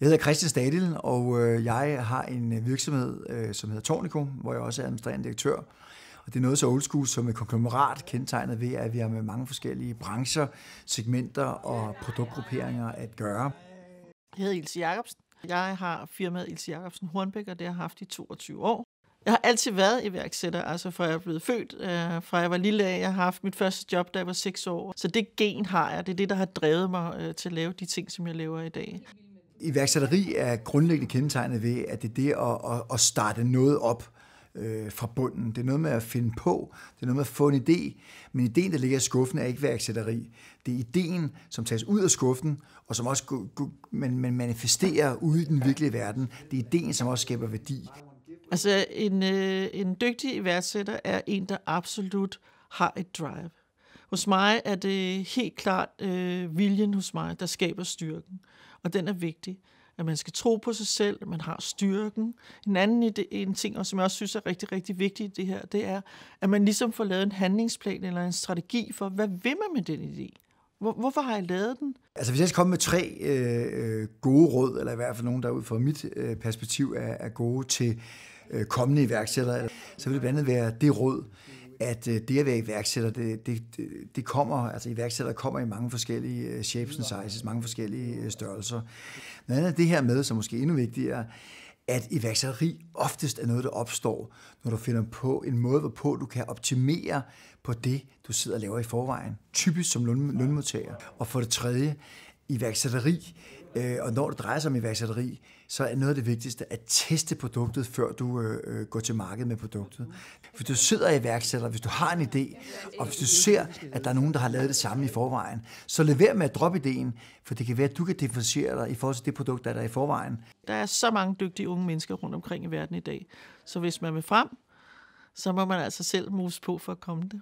Jeg hedder Christian Stadil, og øh, jeg har en øh, virksomhed, øh, som hedder Tornico, hvor jeg også er administrerende direktør. Og det er noget så old school som et konglomerat, kendetegnet ved, at vi har med mange forskellige brancher, segmenter og produktgrupperinger at gøre. Jeg hedder Ilse Jacobsen. Jeg har firmaet Ilse Jacobsen Hornbæk, og det har jeg haft i 22 år. Jeg har altid været iværksætter, altså fra jeg er blevet født, øh, fra jeg var lille af. Jeg har haft mit første job, da jeg var 6 år. Så det gen har jeg. Det er det, der har drevet mig øh, til at lave de ting, som jeg laver i dag. Iværksætteri er grundlæggende kendetegnet ved, at det er det at, at, starte noget op øh, fra bunden. Det er noget med at finde på, det er noget med at få en idé, men ideen, der ligger i skuffen, er ikke iværksætteri. Det er ideen, som tages ud af skuffen, og som også man, man manifesterer ude i den virkelige verden. Det er ideen, som også skaber værdi. Altså en, øh, en dygtig iværksætter er en, der absolut har et drive. Hos mig er det helt klart øh, viljen hos mig, der skaber styrken, og den er vigtig at man skal tro på sig selv, at man har styrken. En anden ide, en ting, og som jeg også synes er rigtig, rigtig vigtig i det her, det er, at man ligesom får lavet en handlingsplan eller en strategi for, hvad vil man med den idé? Hvor, hvorfor har jeg lavet den? Altså hvis jeg skal komme med tre øh, gode råd, eller i hvert fald nogen, der ud fra mit øh, perspektiv er, er gode til øh, kommende iværksættere, så vil det blandt andet være det råd, at øh, det at være iværksætter, det, det, det kommer, altså iværksætter kommer i mange forskellige øh, shapes and sizes, mange forskellige øh, størrelser. Noget andet det her med, som måske endnu vigtigere, at iværksætteri oftest er noget, der opstår, når du finder på en måde, hvorpå du kan optimere på det, du sidder og laver i forvejen, typisk som løn, lønmodtager. Og for det tredje, iværksætteri Øh, og når det drejer sig om iværksætteri, så er noget af det vigtigste at teste produktet, før du øh, øh går til markedet med produktet. Hvis du sidder i iværksætter, hvis du har en idé, og hvis du ser, at der er nogen, der har lavet det samme i forvejen, så lever med at droppe ideen, for det kan være, at du kan differentiere dig i forhold til det produkt, der er der i forvejen. Der er så mange dygtige unge mennesker rundt omkring i verden i dag, så hvis man vil frem, så må man altså selv moves på for at komme det.